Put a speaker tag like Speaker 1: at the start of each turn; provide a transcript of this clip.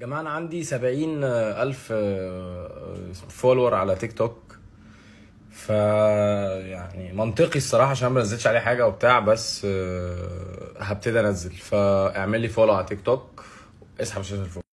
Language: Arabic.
Speaker 1: جماعة أنا عندي سبعين ألف فولور آه، على تيك توك ف يعني منطقي الصراحة عشان ما نزلتش عليه حاجة وبتاع بس آه، هبتدي أنزل فاعمل لي فولو على تيك توك اسحب شاشة الفولو